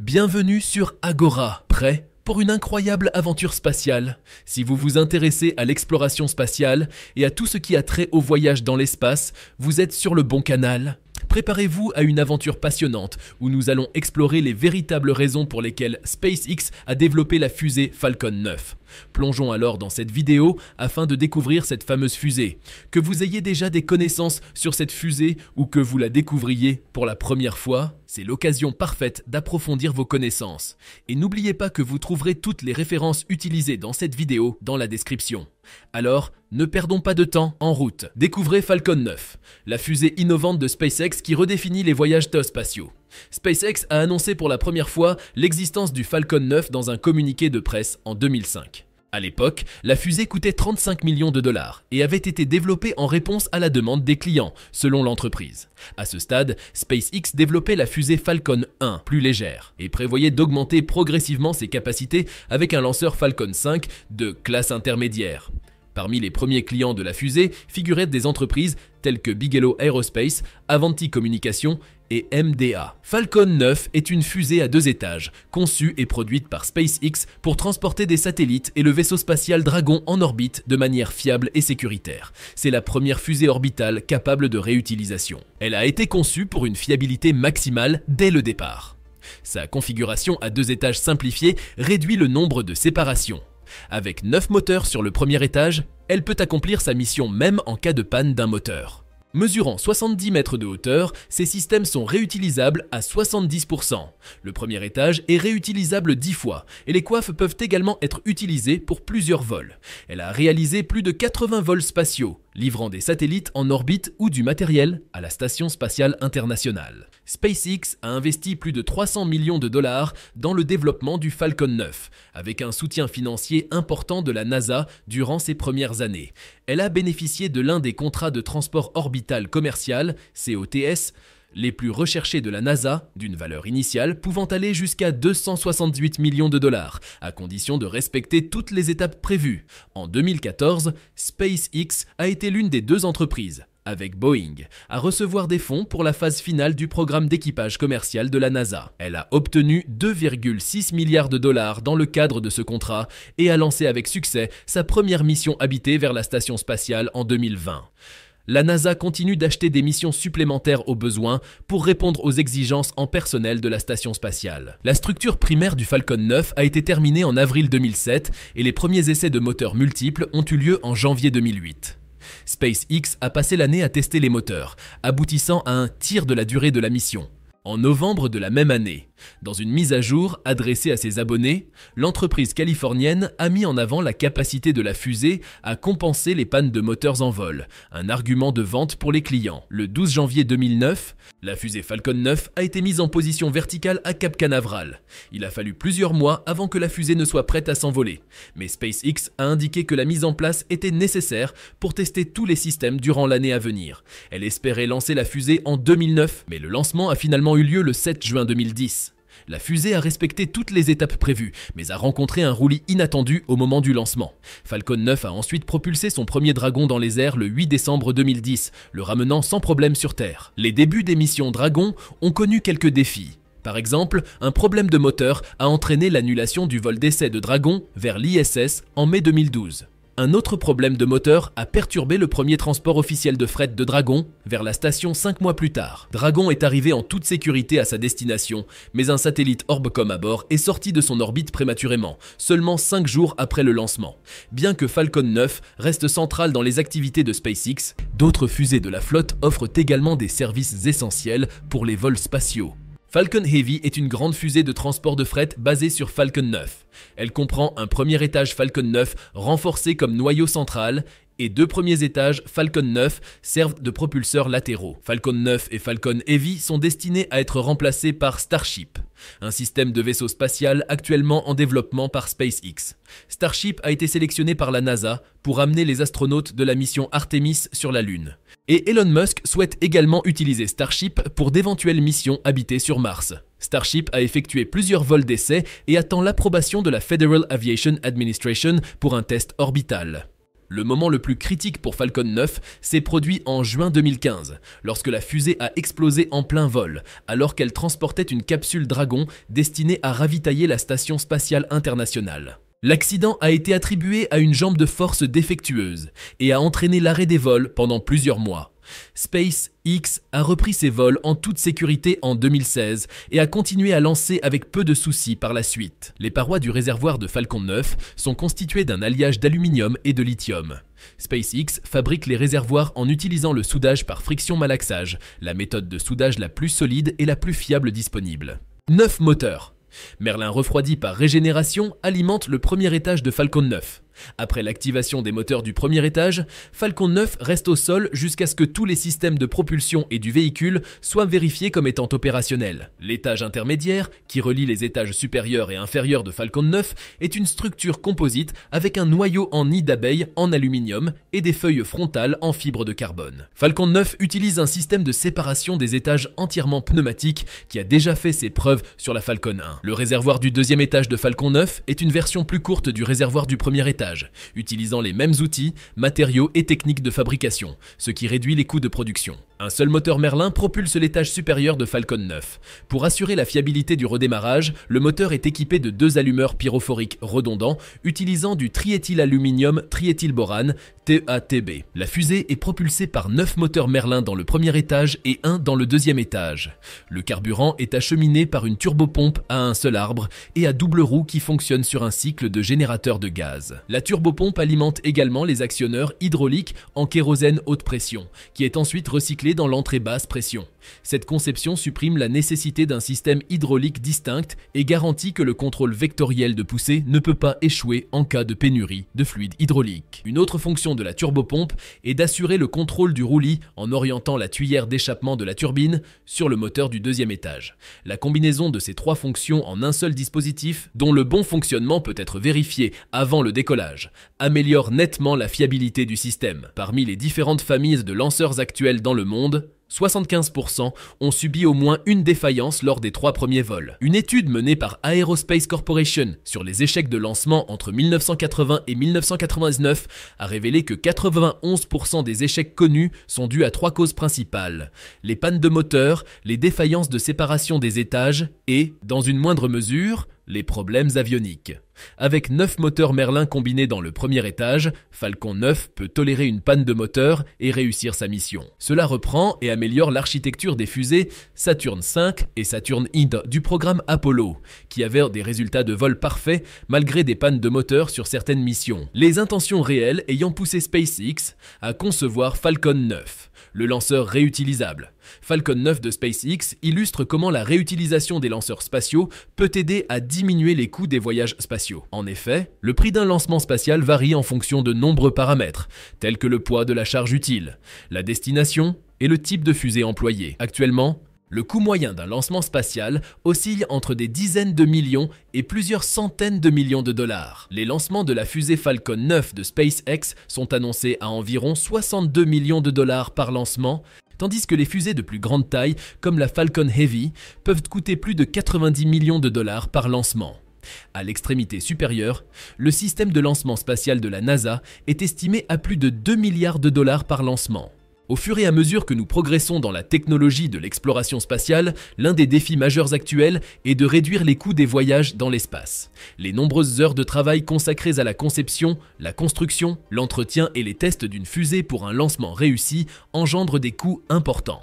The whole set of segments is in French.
Bienvenue sur Agora, prêt pour une incroyable aventure spatiale. Si vous vous intéressez à l'exploration spatiale et à tout ce qui a trait au voyage dans l'espace, vous êtes sur le bon canal. Préparez-vous à une aventure passionnante où nous allons explorer les véritables raisons pour lesquelles SpaceX a développé la fusée Falcon 9. Plongeons alors dans cette vidéo afin de découvrir cette fameuse fusée. Que vous ayez déjà des connaissances sur cette fusée ou que vous la découvriez pour la première fois, c'est l'occasion parfaite d'approfondir vos connaissances. Et n'oubliez pas que vous trouverez toutes les références utilisées dans cette vidéo dans la description. Alors, ne perdons pas de temps en route. Découvrez Falcon 9, la fusée innovante de SpaceX qui redéfinit les voyages spatiaux. SpaceX a annoncé pour la première fois l'existence du Falcon 9 dans un communiqué de presse en 2005. A l'époque, la fusée coûtait 35 millions de dollars et avait été développée en réponse à la demande des clients, selon l'entreprise. À ce stade, SpaceX développait la fusée Falcon 1, plus légère, et prévoyait d'augmenter progressivement ses capacités avec un lanceur Falcon 5 de classe intermédiaire. Parmi les premiers clients de la fusée figuraient des entreprises telles que Bigelow Aerospace, Avanti Communications et MDA. Falcon 9 est une fusée à deux étages, conçue et produite par SpaceX pour transporter des satellites et le vaisseau spatial Dragon en orbite de manière fiable et sécuritaire. C'est la première fusée orbitale capable de réutilisation. Elle a été conçue pour une fiabilité maximale dès le départ. Sa configuration à deux étages simplifiée réduit le nombre de séparations. Avec 9 moteurs sur le premier étage, elle peut accomplir sa mission même en cas de panne d'un moteur. Mesurant 70 mètres de hauteur, ces systèmes sont réutilisables à 70%. Le premier étage est réutilisable 10 fois et les coiffes peuvent également être utilisées pour plusieurs vols. Elle a réalisé plus de 80 vols spatiaux, livrant des satellites en orbite ou du matériel à la Station spatiale internationale. SpaceX a investi plus de 300 millions de dollars dans le développement du Falcon 9, avec un soutien financier important de la NASA durant ses premières années. Elle a bénéficié de l'un des contrats de transport orbital commercial, COTS, les plus recherchés de la NASA, d'une valeur initiale pouvant aller jusqu'à 268 millions de dollars, à condition de respecter toutes les étapes prévues. En 2014, SpaceX a été l'une des deux entreprises, avec Boeing, à recevoir des fonds pour la phase finale du programme d'équipage commercial de la NASA. Elle a obtenu 2,6 milliards de dollars dans le cadre de ce contrat et a lancé avec succès sa première mission habitée vers la station spatiale en 2020 la NASA continue d'acheter des missions supplémentaires aux besoins pour répondre aux exigences en personnel de la station spatiale. La structure primaire du Falcon 9 a été terminée en avril 2007 et les premiers essais de moteurs multiples ont eu lieu en janvier 2008. SpaceX a passé l'année à tester les moteurs, aboutissant à un tir de la durée de la mission. En novembre de la même année, dans une mise à jour adressée à ses abonnés, l'entreprise californienne a mis en avant la capacité de la fusée à compenser les pannes de moteurs en vol, un argument de vente pour les clients. Le 12 janvier 2009, la fusée Falcon 9 a été mise en position verticale à Cap Canaveral. Il a fallu plusieurs mois avant que la fusée ne soit prête à s'envoler, mais SpaceX a indiqué que la mise en place était nécessaire pour tester tous les systèmes durant l'année à venir. Elle espérait lancer la fusée en 2009, mais le lancement a finalement eu lieu le 7 juin 2010. La fusée a respecté toutes les étapes prévues, mais a rencontré un roulis inattendu au moment du lancement. Falcon 9 a ensuite propulsé son premier Dragon dans les airs le 8 décembre 2010, le ramenant sans problème sur Terre. Les débuts des missions Dragon ont connu quelques défis. Par exemple, un problème de moteur a entraîné l'annulation du vol d'essai de Dragon vers l'ISS en mai 2012. Un autre problème de moteur a perturbé le premier transport officiel de fret de Dragon vers la station 5 mois plus tard. Dragon est arrivé en toute sécurité à sa destination, mais un satellite Orbcom à bord est sorti de son orbite prématurément, seulement 5 jours après le lancement. Bien que Falcon 9 reste central dans les activités de SpaceX, d'autres fusées de la flotte offrent également des services essentiels pour les vols spatiaux. Falcon Heavy est une grande fusée de transport de fret basée sur Falcon 9. Elle comprend un premier étage Falcon 9 renforcé comme noyau central et deux premiers étages Falcon 9 servent de propulseurs latéraux. Falcon 9 et Falcon Heavy sont destinés à être remplacés par Starship, un système de vaisseau spatial actuellement en développement par SpaceX. Starship a été sélectionné par la NASA pour amener les astronautes de la mission Artemis sur la Lune. Et Elon Musk souhaite également utiliser Starship pour d'éventuelles missions habitées sur Mars. Starship a effectué plusieurs vols d'essai et attend l'approbation de la Federal Aviation Administration pour un test orbital. Le moment le plus critique pour Falcon 9 s'est produit en juin 2015, lorsque la fusée a explosé en plein vol, alors qu'elle transportait une capsule Dragon destinée à ravitailler la Station spatiale internationale. L'accident a été attribué à une jambe de force défectueuse et a entraîné l'arrêt des vols pendant plusieurs mois. SpaceX a repris ses vols en toute sécurité en 2016 et a continué à lancer avec peu de soucis par la suite. Les parois du réservoir de Falcon 9 sont constituées d'un alliage d'aluminium et de lithium. SpaceX fabrique les réservoirs en utilisant le soudage par friction-malaxage, la méthode de soudage la plus solide et la plus fiable disponible. 9 moteurs Merlin refroidi par régénération alimente le premier étage de Falcon 9. Après l'activation des moteurs du premier étage, Falcon 9 reste au sol jusqu'à ce que tous les systèmes de propulsion et du véhicule soient vérifiés comme étant opérationnels. L'étage intermédiaire, qui relie les étages supérieurs et inférieurs de Falcon 9, est une structure composite avec un noyau en nid d'abeille en aluminium et des feuilles frontales en fibre de carbone. Falcon 9 utilise un système de séparation des étages entièrement pneumatique qui a déjà fait ses preuves sur la Falcon 1. Le réservoir du deuxième étage de Falcon 9 est une version plus courte du réservoir du premier étage utilisant les mêmes outils, matériaux et techniques de fabrication, ce qui réduit les coûts de production. Un seul moteur Merlin propulse l'étage supérieur de Falcon 9. Pour assurer la fiabilité du redémarrage, le moteur est équipé de deux allumeurs pyrophoriques redondants utilisant du triéthylaluminium triéthylborane TATB. La fusée est propulsée par neuf moteurs Merlin dans le premier étage et un dans le deuxième étage. Le carburant est acheminé par une turbopompe à un seul arbre et à double roue qui fonctionne sur un cycle de générateur de gaz. La turbopompe alimente également les actionneurs hydrauliques en kérosène haute pression, qui est ensuite recyclé dans l'entrée basse pression. Cette conception supprime la nécessité d'un système hydraulique distinct et garantit que le contrôle vectoriel de poussée ne peut pas échouer en cas de pénurie de fluide hydraulique. Une autre fonction de la turbopompe est d'assurer le contrôle du roulis en orientant la tuyère d'échappement de la turbine sur le moteur du deuxième étage. La combinaison de ces trois fonctions en un seul dispositif, dont le bon fonctionnement peut être vérifié avant le décollage, améliore nettement la fiabilité du système. Parmi les différentes familles de lanceurs actuels dans le monde, 75% ont subi au moins une défaillance lors des trois premiers vols. Une étude menée par Aerospace Corporation sur les échecs de lancement entre 1980 et 1999 a révélé que 91% des échecs connus sont dus à trois causes principales. Les pannes de moteur, les défaillances de séparation des étages et, dans une moindre mesure, les problèmes avioniques. Avec 9 moteurs Merlin combinés dans le premier étage, Falcon 9 peut tolérer une panne de moteur et réussir sa mission. Cela reprend et améliore l'architecture des fusées Saturn V et Saturn Id du programme Apollo, qui avaient des résultats de vol parfaits malgré des pannes de moteur sur certaines missions. Les intentions réelles ayant poussé SpaceX à concevoir Falcon 9, le lanceur réutilisable. Falcon 9 de SpaceX illustre comment la réutilisation des lanceurs spatiaux peut aider à diminuer les coûts des voyages spatiaux en effet, le prix d'un lancement spatial varie en fonction de nombreux paramètres, tels que le poids de la charge utile, la destination et le type de fusée employée. Actuellement, le coût moyen d'un lancement spatial oscille entre des dizaines de millions et plusieurs centaines de millions de dollars. Les lancements de la fusée Falcon 9 de SpaceX sont annoncés à environ 62 millions de dollars par lancement, tandis que les fusées de plus grande taille, comme la Falcon Heavy, peuvent coûter plus de 90 millions de dollars par lancement. À l'extrémité supérieure, le système de lancement spatial de la NASA est estimé à plus de 2 milliards de dollars par lancement. Au fur et à mesure que nous progressons dans la technologie de l'exploration spatiale, l'un des défis majeurs actuels est de réduire les coûts des voyages dans l'espace. Les nombreuses heures de travail consacrées à la conception, la construction, l'entretien et les tests d'une fusée pour un lancement réussi engendrent des coûts importants.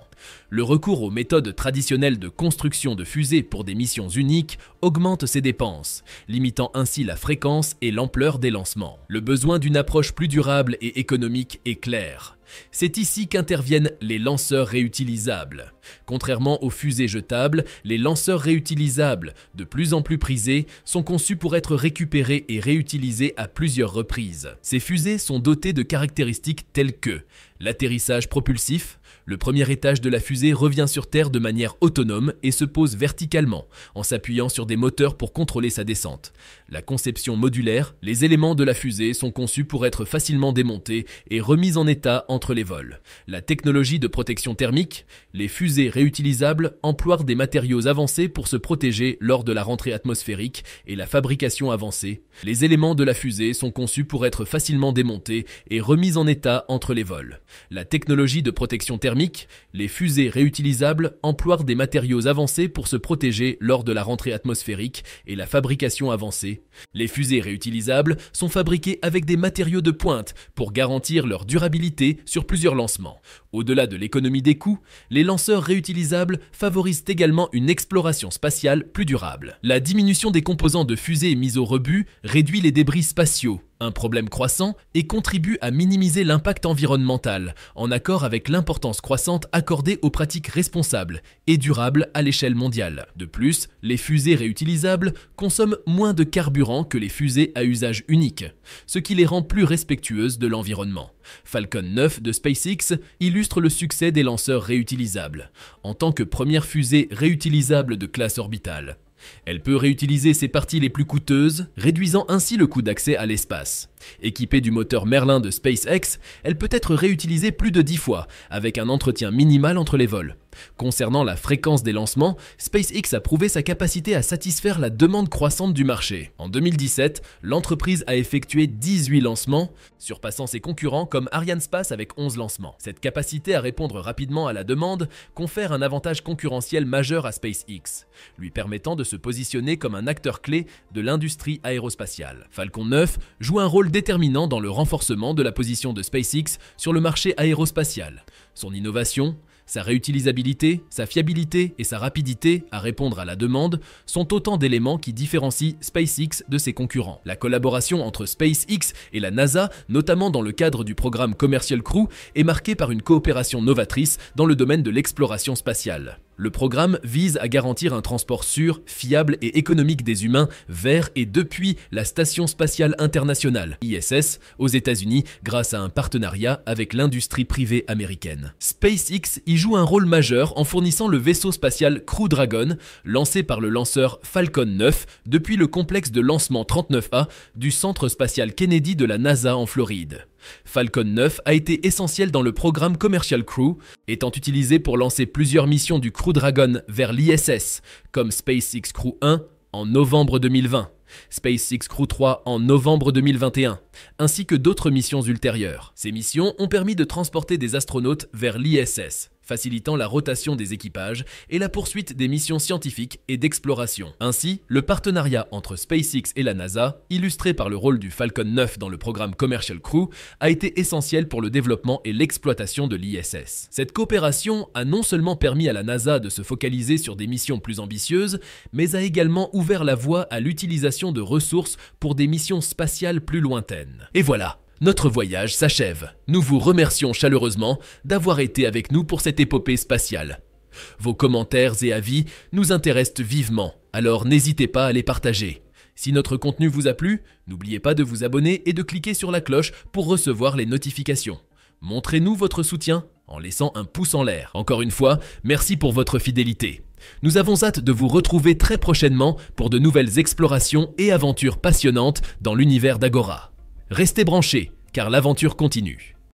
Le recours aux méthodes traditionnelles de construction de fusées pour des missions uniques augmente ses dépenses, limitant ainsi la fréquence et l'ampleur des lancements. Le besoin d'une approche plus durable et économique est clair. C'est ici qu'interviennent les lanceurs réutilisables. Contrairement aux fusées jetables, les lanceurs réutilisables, de plus en plus prisés, sont conçus pour être récupérés et réutilisés à plusieurs reprises. Ces fusées sont dotées de caractéristiques telles que l'atterrissage propulsif, le premier étage de la fusée revient sur Terre de manière autonome et se pose verticalement, en s'appuyant sur des moteurs pour contrôler sa descente. La conception modulaire, les éléments de la fusée sont conçus pour être facilement démontés et remis en état entre les vols. La technologie de protection thermique, les fusées réutilisables emploient des matériaux avancés pour se protéger lors de la rentrée atmosphérique et la fabrication avancée. Les éléments de la fusée sont conçus pour être facilement démontés et remis en état entre les vols. La technologie de protection thermique les fusées réutilisables emploient des matériaux avancés pour se protéger lors de la rentrée atmosphérique et la fabrication avancée. Les fusées réutilisables sont fabriquées avec des matériaux de pointe pour garantir leur durabilité sur plusieurs lancements. Au-delà de l'économie des coûts, les lanceurs réutilisables favorisent également une exploration spatiale plus durable. La diminution des composants de fusées mis au rebut réduit les débris spatiaux un problème croissant, et contribue à minimiser l'impact environnemental, en accord avec l'importance croissante accordée aux pratiques responsables et durables à l'échelle mondiale. De plus, les fusées réutilisables consomment moins de carburant que les fusées à usage unique, ce qui les rend plus respectueuses de l'environnement. Falcon 9 de SpaceX illustre le succès des lanceurs réutilisables, en tant que première fusée réutilisable de classe orbitale. Elle peut réutiliser ses parties les plus coûteuses, réduisant ainsi le coût d'accès à l'espace. Équipée du moteur Merlin de SpaceX, elle peut être réutilisée plus de 10 fois, avec un entretien minimal entre les vols. Concernant la fréquence des lancements, SpaceX a prouvé sa capacité à satisfaire la demande croissante du marché. En 2017, l'entreprise a effectué 18 lancements, surpassant ses concurrents comme Arianespace avec 11 lancements. Cette capacité à répondre rapidement à la demande confère un avantage concurrentiel majeur à SpaceX, lui permettant de se positionner comme un acteur clé de l'industrie aérospatiale. Falcon 9 joue un rôle déterminant dans le renforcement de la position de SpaceX sur le marché aérospatial. Son innovation, sa réutilisabilité, sa fiabilité et sa rapidité à répondre à la demande sont autant d'éléments qui différencient SpaceX de ses concurrents. La collaboration entre SpaceX et la NASA, notamment dans le cadre du programme Commercial Crew, est marquée par une coopération novatrice dans le domaine de l'exploration spatiale. Le programme vise à garantir un transport sûr, fiable et économique des humains vers et depuis la Station spatiale internationale, ISS, aux États-Unis grâce à un partenariat avec l'industrie privée américaine. SpaceX y joue un rôle majeur en fournissant le vaisseau spatial Crew Dragon, lancé par le lanceur Falcon 9 depuis le complexe de lancement 39A du Centre spatial Kennedy de la NASA en Floride. Falcon 9 a été essentiel dans le programme Commercial Crew, étant utilisé pour lancer plusieurs missions du Crew Dragon vers l'ISS, comme SpaceX Crew 1 en novembre 2020, SpaceX Crew 3 en novembre 2021, ainsi que d'autres missions ultérieures. Ces missions ont permis de transporter des astronautes vers l'ISS facilitant la rotation des équipages et la poursuite des missions scientifiques et d'exploration. Ainsi, le partenariat entre SpaceX et la NASA, illustré par le rôle du Falcon 9 dans le programme Commercial Crew, a été essentiel pour le développement et l'exploitation de l'ISS. Cette coopération a non seulement permis à la NASA de se focaliser sur des missions plus ambitieuses, mais a également ouvert la voie à l'utilisation de ressources pour des missions spatiales plus lointaines. Et voilà, notre voyage s'achève. Nous vous remercions chaleureusement d'avoir été avec nous pour cette épopée spatiale. Vos commentaires et avis nous intéressent vivement, alors n'hésitez pas à les partager. Si notre contenu vous a plu, n'oubliez pas de vous abonner et de cliquer sur la cloche pour recevoir les notifications. Montrez-nous votre soutien en laissant un pouce en l'air. Encore une fois, merci pour votre fidélité. Nous avons hâte de vous retrouver très prochainement pour de nouvelles explorations et aventures passionnantes dans l'univers d'Agora. Restez branchés, car l'aventure continue.